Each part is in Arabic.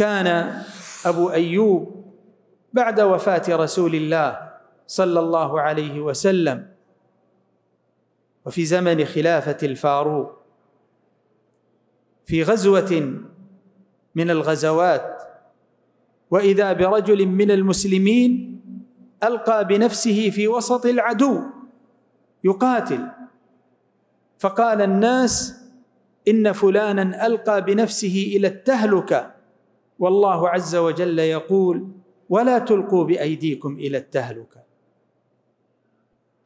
كان أبو أيوب بعد وفاة رسول الله صلى الله عليه وسلم وفي زمن خلافة الفاروق في غزوة من الغزوات وإذا برجل من المسلمين ألقى بنفسه في وسط العدو يقاتل فقال الناس إن فلانا ألقى بنفسه إلى التهلكة والله عز وجل يقول ولا تلقوا بايديكم الى التهلكه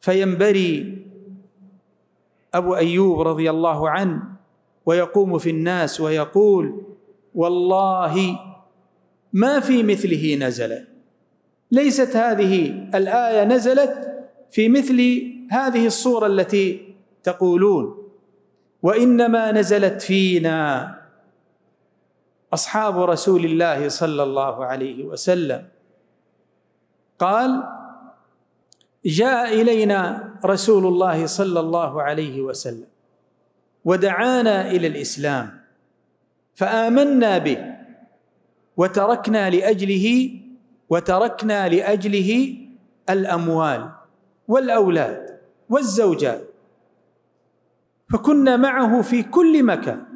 فينبري ابو ايوب رضي الله عنه ويقوم في الناس ويقول والله ما في مثله نزل ليست هذه الايه نزلت في مثل هذه الصوره التي تقولون وانما نزلت فينا اصحاب رسول الله صلى الله عليه وسلم قال جاء الينا رسول الله صلى الله عليه وسلم ودعانا الى الاسلام فامنا به وتركنا لاجله وتركنا لاجله الاموال والاولاد والزوجات فكنا معه في كل مكان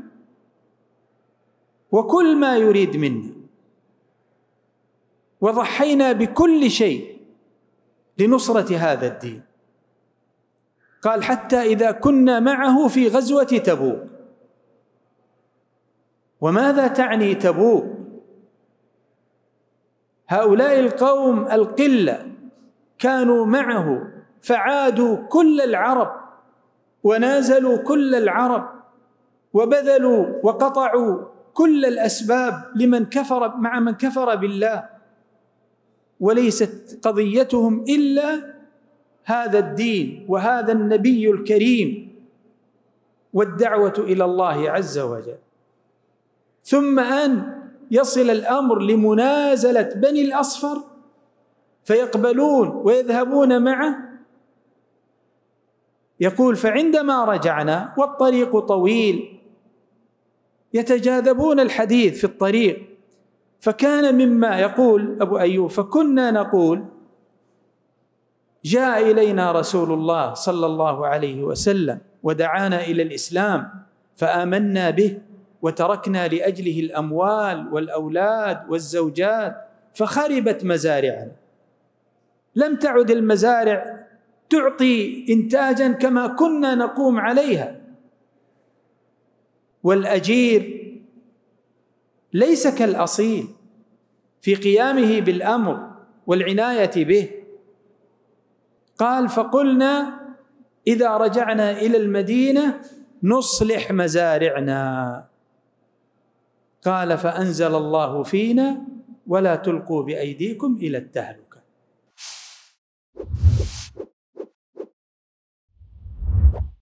وكل ما يريد منا وضحينا بكل شيء لنصرة هذا الدين قال حتى إذا كنا معه في غزوة تبوك وماذا تعني تبوك هؤلاء القوم القلة كانوا معه فعادوا كل العرب ونازلوا كل العرب وبذلوا وقطعوا كل الاسباب لمن كفر مع من كفر بالله وليست قضيتهم الا هذا الدين وهذا النبي الكريم والدعوه الى الله عز وجل ثم ان يصل الامر لمنازله بني الاصفر فيقبلون ويذهبون معه يقول فعندما رجعنا والطريق طويل يتجاذبون الحديث في الطريق فكان مما يقول ابو ايوب فكنا نقول جاء الينا رسول الله صلى الله عليه وسلم ودعانا الى الاسلام فامنا به وتركنا لاجله الاموال والاولاد والزوجات فخربت مزارعنا لم تعد المزارع تعطي انتاجا كما كنا نقوم عليها والاجير ليس كالاصيل في قيامه بالامر والعنايه به قال فقلنا اذا رجعنا الى المدينه نصلح مزارعنا قال فانزل الله فينا ولا تلقوا بايديكم الى التهلكه